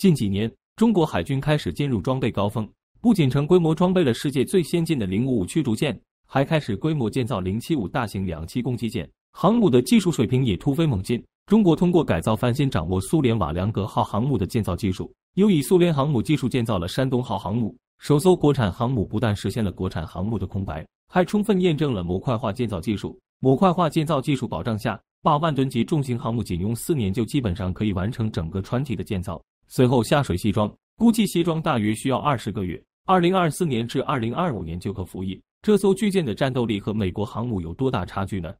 近几年，中国海军开始进入装备高峰，不仅成规模装备了世界最先进的零五五驱逐舰，还开始规模建造零七五大型两栖攻击舰。航母的技术水平也突飞猛进。中国通过改造翻新，掌握苏联瓦良格号航母的建造技术，又以苏联航母技术建造了山东号航母。首艘国产航母不但实现了国产航母的空白，还充分验证了模块化建造技术。模块化建造技术保障下，八万吨级重型航母仅用四年就基本上可以完成整个船体的建造。随后下水卸装，估计卸装大约需要二十个月，二零二四年至二零二五年就可服役。这艘巨舰的战斗力和美国航母有多大差距呢？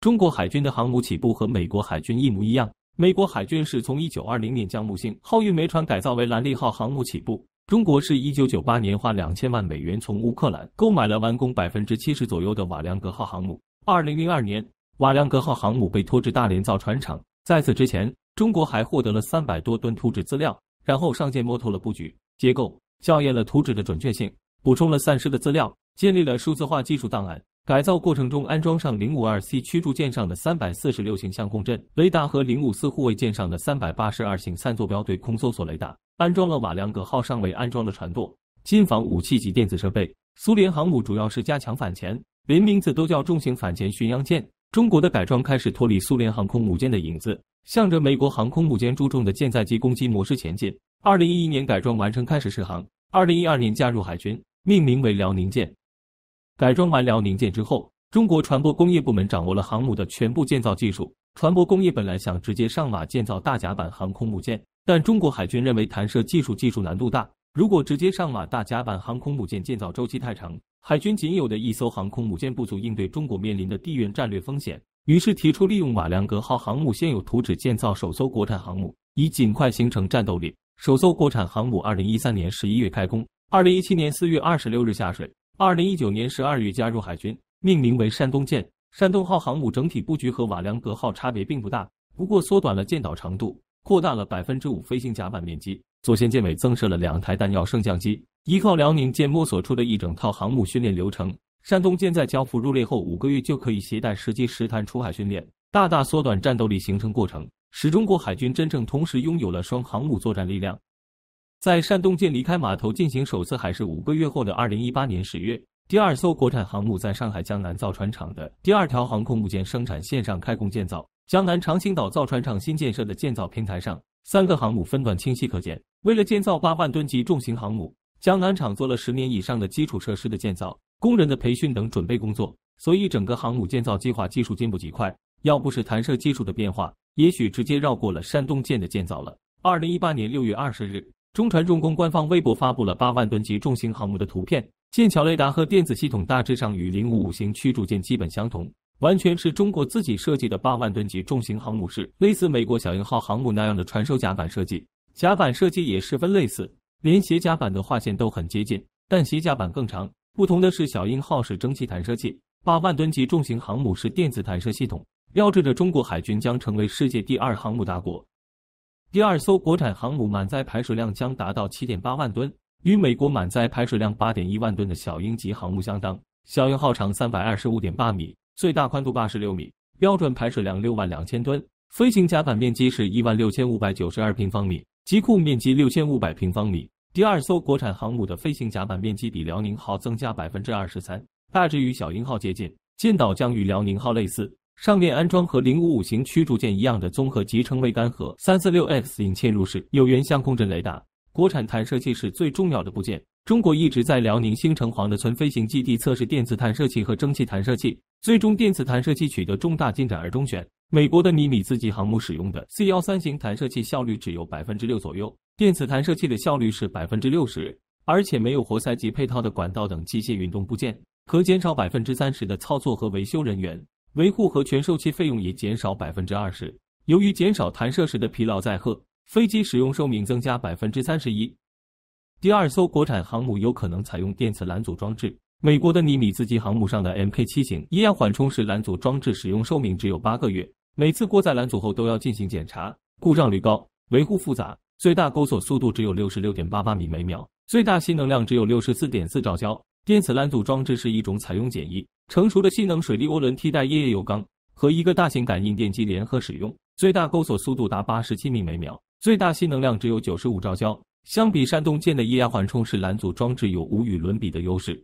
中国海军的航母起步和美国海军一模一样，美国海军是从一九二零年将木星号运煤船改造为“蓝利号”航母起步，中国是一九九八年花两千万美元从乌克兰购买了完工百分之七十左右的瓦良格号航母，二零零二年瓦良格号航母被拖至大连造船厂，在此之前。中国还获得了三百多吨图纸资料，然后上舰摸透了布局结构，校验了图纸的准确性，补充了散失的资料，建立了数字化技术档案。改造过程中，安装上 052C 驱逐舰上的346型相控阵雷达和054护卫舰上的382型三坐标对空搜索雷达，安装了瓦良格号上未安装的船舵、金防武器及电子设备。苏联航母主要是加强反潜，连名字都叫重型反潜巡洋舰。中国的改装开始脱离苏联航空母舰的影子，向着美国航空母舰注重的舰载机攻击模式前进。二零一一年改装完成，开始试航。二零一二年加入海军，命名为辽宁舰。改装完辽宁舰之后，中国船舶工业部门掌握了航母的全部建造技术。船舶工业本来想直接上马建造大甲板航空母舰，但中国海军认为弹射技术技术难度大。如果直接上马大甲板航空母舰建造周期太长，海军仅有的一艘航空母舰不足应对中国面临的地缘战略风险，于是提出利用瓦良格号航母现有图纸建造首艘国产航母，以尽快形成战斗力。首艘国产航母二零一三年十一月开工，二零一七年四月二十六日下水，二零一九年十二月加入海军，命名为山东舰。山东号航母整体布局和瓦良格号差别并不大，不过缩短了舰岛长度，扩大了百分之五飞行甲板面积。左线舰尾增设了两台弹药升降机，依靠辽宁舰摸索出的一整套航母训练流程，山东舰在交付入列后五个月就可以携带实际实弹出海训练，大大缩短战斗力形成过程，使中国海军真正同时拥有了双航母作战力量。在山东舰离开码头进行首次海试五个月后的二零一八年十月，第二艘国产航母在上海江南造船厂的第二条航空母舰生产线上开工建造。江南长兴岛造船厂新建设的建造平台上，三个航母分段清晰可见。为了建造八万吨级重型航母，江南厂做了十年以上的基础设施的建造、工人的培训等准备工作，所以整个航母建造计划技术进步极快。要不是弹射技术的变化，也许直接绕过了山东舰的建造了。二零一八年六月二十日，中船重工官方微博发布了八万吨级重型航母的图片。剑桥雷达和电子系统大致上与零五五型驱逐舰基本相同，完全是中国自己设计的八万吨级重型航母是类似美国小鹰号航母那样的船首甲板设计。甲板设计也十分类似，连斜甲板的划线都很接近，但斜甲板更长。不同的是，小鹰号是蒸汽弹射器，八万吨级重型航母是电子弹射系统，标志着中国海军将成为世界第二航母大国。第二艘国产航母满载排水量将达到七点八万吨，与美国满载排水量八点一万吨的小鹰级航母相当。小鹰号长三百二十五点八米，最大宽度八十六米，标准排水量六万两千吨，飞行甲板面积是一万六千五百九十二平方米。机库面积六千五百平方米，第二艘国产航母的飞行甲板面积比辽宁号增加百分之二十三，大致与小鹰号接近。舰岛将与辽宁号类似，上面安装和零五五型驱逐舰一样的综合集成桅杆和三四六 X 引嵌入式有源相控阵雷达。国产弹射器是最重要的部件，中国一直在辽宁星城黄的存飞行基地测试电子弹射器和蒸汽弹射器。最终，电磁弹射器取得重大进展而中选。美国的尼米兹级航母使用的 C 幺三型弹射器效率只有百分之六左右，电磁弹射器的效率是百分之六十，而且没有活塞及配套的管道等机械运动部件，可减少百分之三十的操作和维修人员，维护和全售期费用也减少百分之二十。由于减少弹射时的疲劳载荷，飞机使用寿命增加百分之三十一。第二艘国产航母有可能采用电磁拦阻装置。美国的尼米兹级航母上的 MK 七型液压缓冲式拦阻装置使用寿命只有八个月，每次过载拦阻后都要进行检查，故障率高，维护复杂，最大钩索速度只有六十六点八八米每秒，最大吸能量只有六十四点四兆焦。电磁拦阻装置是一种采用简易成熟的吸能水利涡轮替代液液油缸和一个大型感应电机联合使用，最大钩索速度达八十七米每秒，最大吸能量只有九十五兆焦，相比山东舰的液压缓冲式拦阻装置有无与伦比的优势。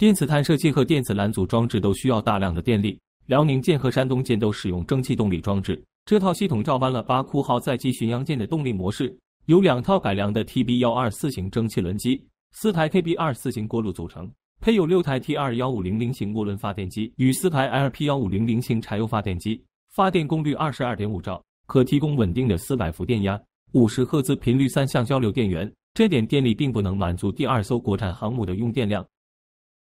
电磁探射器和电磁拦阻装置都需要大量的电力。辽宁舰和山东舰都使用蒸汽动力装置，这套系统照搬了“巴库号”载机巡洋舰的动力模式，由两套改良的 TB-124 型蒸汽轮机、四台 KB-24 型锅炉组成，配有六台 T2-1500 型涡轮发电机与四台 LP-1500 型柴油发电机，发电功率二十二点五兆，可提供稳定的四百伏电压、五十赫兹频率三相交流电源。这点电力并不能满足第二艘国产航母的用电量。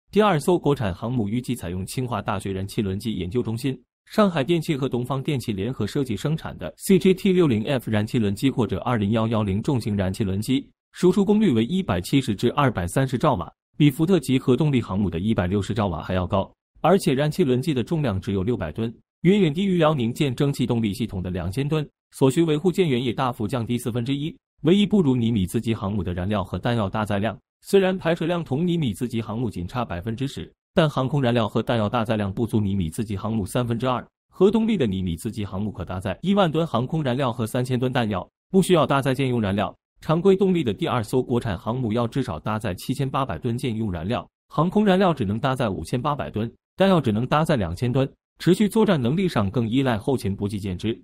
第二艘国产航母预计采用清华大学燃气轮机研究中心、上海电气和东方电气联合设计生产的 C g T 六零 F 燃气轮机或者二零幺幺零重型燃气轮机，输出功率为一百七十至二百三十兆瓦，比福特级核动力航母的一百六十兆瓦还要高。而且燃气轮机的重量只有六百吨，远远低于辽宁舰蒸汽动力系统的两千吨，所需维护舰员也大幅降低四分之一。唯一不如尼米兹级航母的燃料和弹药搭载量。虽然排水量同尼米兹级航母仅差百分之十，但航空燃料和弹药搭载量不足尼米兹级航母三分之二。核动力的尼米兹级航母可搭载一万吨航空燃料和三千吨弹药，不需要搭载舰用燃料。常规动力的第二艘国产航母要至少搭载七千八百吨舰用燃料，航空燃料只能搭载五千八百吨，弹药只能搭载两千吨，持续作战能力上更依赖后勤补给舰支。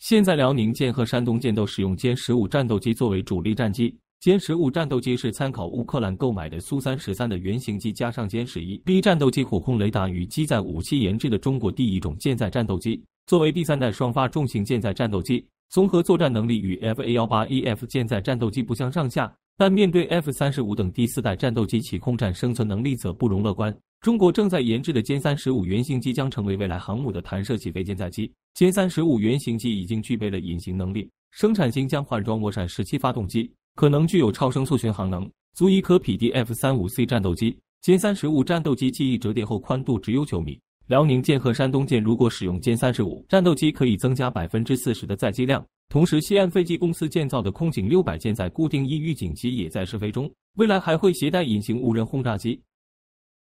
现在辽宁舰和山东舰都使用歼十五战斗机作为主力战机。歼十五战斗机是参考乌克兰购买的苏三十三的原型机加上歼十一 B 战斗机火控雷达与机载武器研制的中国第一种舰载战斗机。作为第三代双发重型舰载战斗机，综合作战能力与 F A 幺八 E F 舰载战斗机不相上下，但面对 F 三十五等第四代战斗机，其空战生存能力则不容乐观。中国正在研制的歼三十五原型机将成为未来航母的弹射起飞舰载机。歼三十五原型机已经具备了隐形能力，生产型将换装涡扇十七发动机。可能具有超声速巡航能足以可匹敌 F 三五 C 战斗机。歼三十五战斗机机翼折叠后宽度只有九米。辽宁舰和山东舰如果使用歼三十五战斗机，可以增加百分之四十的载机量。同时，西安飞机公司建造的空警六百舰载固定翼预警机也在试飞中，未来还会携带隐形无人轰炸机。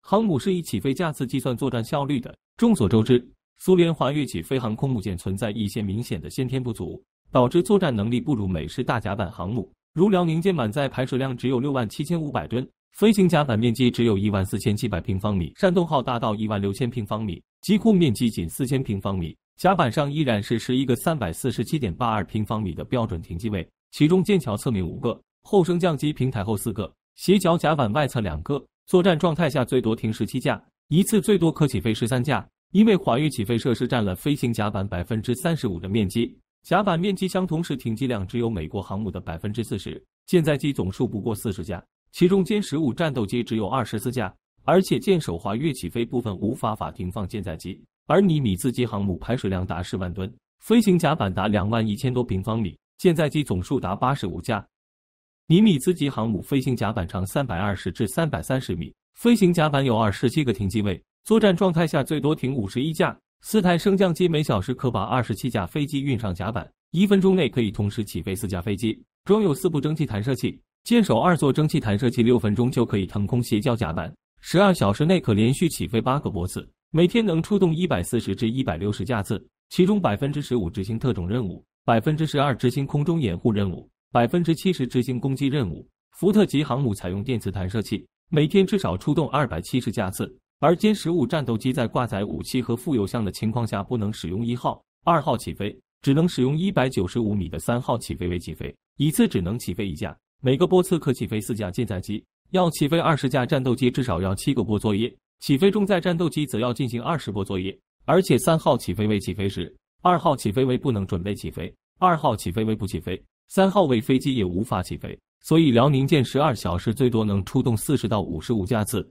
航母是以起飞架次计算作战效率的。众所周知，苏联华跃起飞航空母舰存在一些明显的先天不足，导致作战能力不如美式大甲板航母。如辽宁舰满载排水量只有六万七千五百吨，飞行甲板面积只有一万四千七百平方米，山东号达到一万六千平方米，机库面积仅四千平方米，甲板上依然是十一个三百四十七点八二平方米的标准停机位，其中舰桥侧面五个，后升降机平台后四个，斜角甲板外侧两个，作战状态下最多停十七架，一次最多可起飞十三架，因为滑跃起飞设施占了飞行甲板百分之三十五的面积。甲板面积相同时，停机量只有美国航母的百分之四十，舰载机总数不过四十架，其中歼十五战斗机只有二十四架，而且舰首滑跃起飞部分无法法停放舰载机。而尼米兹级航母排水量达十万吨，飞行甲板达两万一千多平方米，舰载机总数达八十五架。尼米兹级航母飞行甲板长三百二十至三百三十米，飞行甲板有二十七个停机位，作战状态下最多停五十一架。四台升降机每小时可把二十七架飞机运上甲板，一分钟内可以同时起飞四架飞机。装有四部蒸汽弹射器，舰首二座蒸汽弹射器六分钟就可以腾空斜交甲板。十二小时内可连续起飞八个波次，每天能出动一百四十至一百六十架次，其中百分之十五执行特种任务，百分之十二执行空中掩护任务，百分之七十执行攻击任务。福特级航母采用电磁弹射器，每天至少出动二百七十架次。而歼十五战斗机在挂载武器和副油箱的情况下，不能使用一号、二号起飞，只能使用一百九十五米的三号起飞位起飞。一次只能起飞一架，每个波次可起飞四架舰载机。要起飞二十架战斗机，至少要七个波作业。起飞重载战斗机则要进行二十波作业。而且三号起飞位起飞时，二号起飞位不能准备起飞，二号起飞位不起飞，三号位飞机也无法起飞。所以，辽宁舰十二小时最多能出动四十到五十五架次。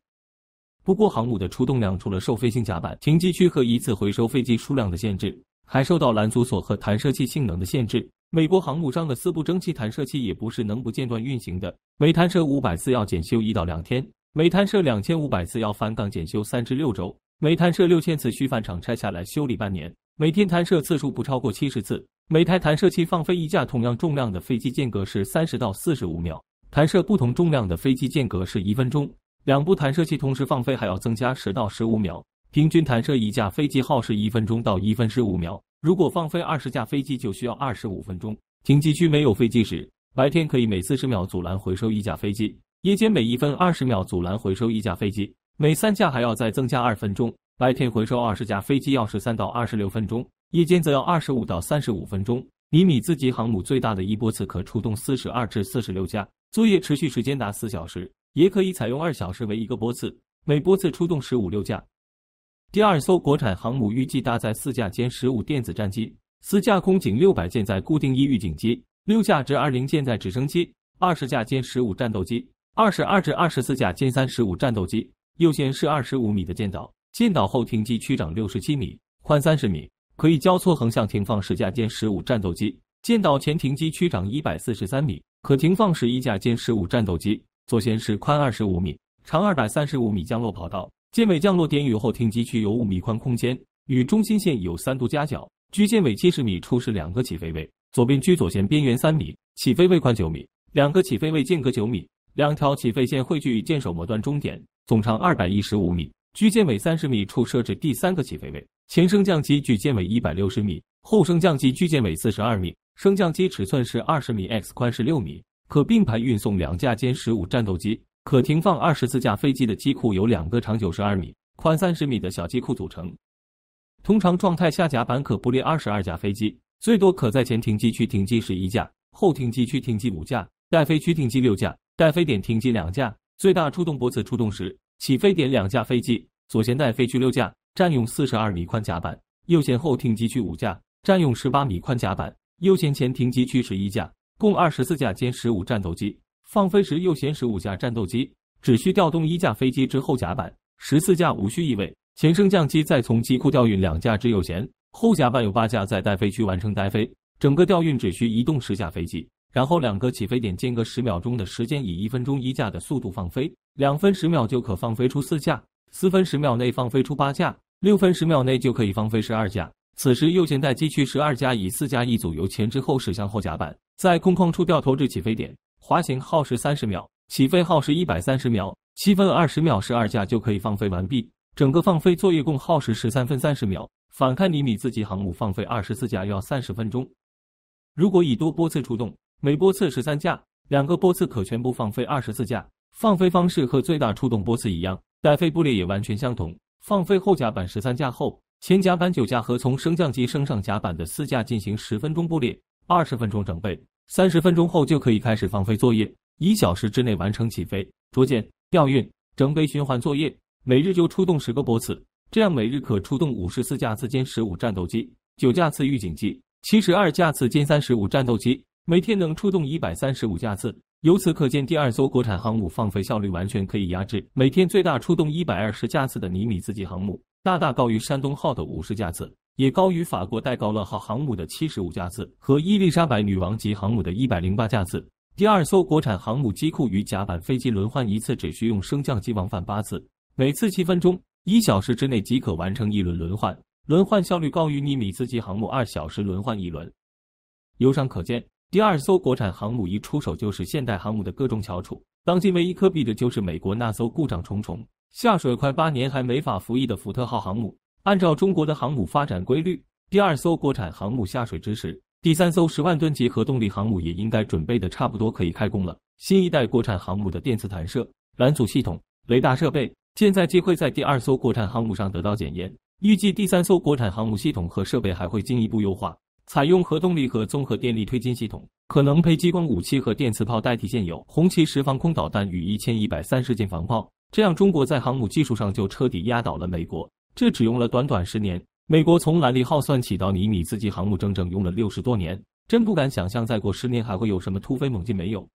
不过，航母的出动量除了受飞行甲板、停机区和一次回收飞机数量的限制，还受到拦阻索和弹射器性能的限制。美国航母上的四部蒸汽弹射器也不是能不间断运行的。每弹射五百次要检修一到两天，每弹射两千五百次要翻岗检修三至六周，每弹射六千次需返厂拆下来修理半年。每天弹射次数不超过七十次。每台弹射器放飞一架同样重量的飞机间隔是三十到四十五秒，弹射不同重量的飞机间隔是一分钟。两部弹射器同时放飞，还要增加十到十五秒。平均弹射一架飞机耗时一分钟到一分十五秒。如果放飞二十架飞机，就需要二十五分钟。停机区没有飞机时，白天可以每四十秒阻拦回收一架飞机，夜间每一分二十秒阻拦回收一架飞机。每三架还要再增加二分钟。白天回收二十架飞机要十三到二十六分钟，夜间则要二十五到三十五分钟。尼米兹级航母最大的一波次可出动四十二至四十六架，作业持续时间达四小时。也可以采用二小时为一个波次，每波次出动十五六架。第二艘国产航母预计搭载四架歼十五电子战机，四架空警六百舰载固定翼预警机，六架直二零舰载直升机，二十架歼十五战斗机，二十二至二十四架歼三十五战斗机。右舷是二十五米的舰岛，舰岛后停机区长六十七米，宽三十米，可以交错横向停放十架歼十五战斗机。舰岛前停机区长一百四十三米，可停放十一架歼十五战斗机。左线是宽二十五米、长二百三十五米降落跑道，舰尾降落点雨后停机区有五米宽空间，与中心线有三度夹角。距舰尾七十米处是两个起飞位，左边距左线边缘三米，起飞位宽九米，两个起飞位间隔九米，两条起飞线汇聚于首末端终点，总长二百一十五米。距舰尾三十米处设置第三个起飞位，前升降机距舰尾一百六十米，后升降机距舰尾四十二米，升降机尺寸是二十米 x 宽是六米。可并排运送两架歼十五战斗机，可停放二十四架飞机的机库由两个长九十二米、宽三十米的小机库组成。通常状态下，甲板可布列二十二架飞机，最多可在前停机区停机十一架，后停机区停机五架，待飞区停机六架，待飞点停机两架。最大出动波次出动时，起飞点两架飞机，左舷待飞区六架，占用四十二米宽甲板；右舷后停机区五架，占用十八米宽甲板；右舷前停机区十一架。共二十四架歼十五战斗机，放飞时右舷十五架战斗机，只需调动一架飞机之后甲板，十四架无需移位。前升降机再从机库调运两架之右舷，后甲板有八架在待飞区完成待飞。整个调运只需移动十架飞机，然后两个起飞点间隔十秒钟的时间，以一分钟一架的速度放飞，两分十秒就可放飞出四架，四分十秒内放飞出八架，六分十秒内就可以放飞十二架。此时右舷待机区十二架以四架一组由前至后驶向后甲板。在空旷处掉头至起飞点，滑行耗时三十秒，起飞耗时一百三十秒，七分二十秒十二架就可以放飞完毕。整个放飞作业共耗时十三分三十秒。反看尼米兹级航母放飞二十四架要三十分钟。如果以多波次出动，每波次十三架，两个波次可全部放飞二十四架。放飞方式和最大出动波次一样，待飞布列也完全相同。放飞后甲板十三架后，前甲板九架和从升降机升上甲板的四架进行十分钟布列。二十分钟整备，三十分钟后就可以开始放飞作业，一小时之内完成起飞、着舰、调运、整备循环作业。每日就出动十个波次，这样每日可出动五十四架次歼十五战斗机、九架次预警机、七十二架次歼三十五战斗机，每天能出动一百三十五架次。由此可见，第二艘国产航母放飞效率完全可以压制每天最大出动一百二十架次的尼米兹级航母，大大高于山东号的五十架次。也高于法国戴高乐号航母的七十五架次和伊丽莎白女王级航母的一百零八架次。第二艘国产航母机库与甲板飞机轮换一次，只需用升降机往返八次，每次七分钟，一小时之内即可完成一轮轮换，轮换效率高于尼米兹级航母二小时轮换一轮。由上可见，第二艘国产航母一出手就是现代航母的各种翘楚，当今唯一可比的就是美国那艘故障重重、下水快八年还没法服役的福特号航母。按照中国的航母发展规律，第二艘国产航母下水之时，第三艘十万吨级核动力航母也应该准备的差不多，可以开工了。新一代国产航母的电磁弹射、拦阻系统、雷达设备、舰载机会在第二艘国产航母上得到检验，预计第三艘国产航母系统和设备还会进一步优化。采用核动力和综合电力推进系统，可能配激光武器和电磁炮代替现有红旗十防空导弹与一千一百三十舰防炮，这样中国在航母技术上就彻底压倒了美国。这只用了短短十年，美国从兰利号算起到尼米兹级航母，整整用了六十多年。真不敢想象，再过十年还会有什么突飞猛进没有？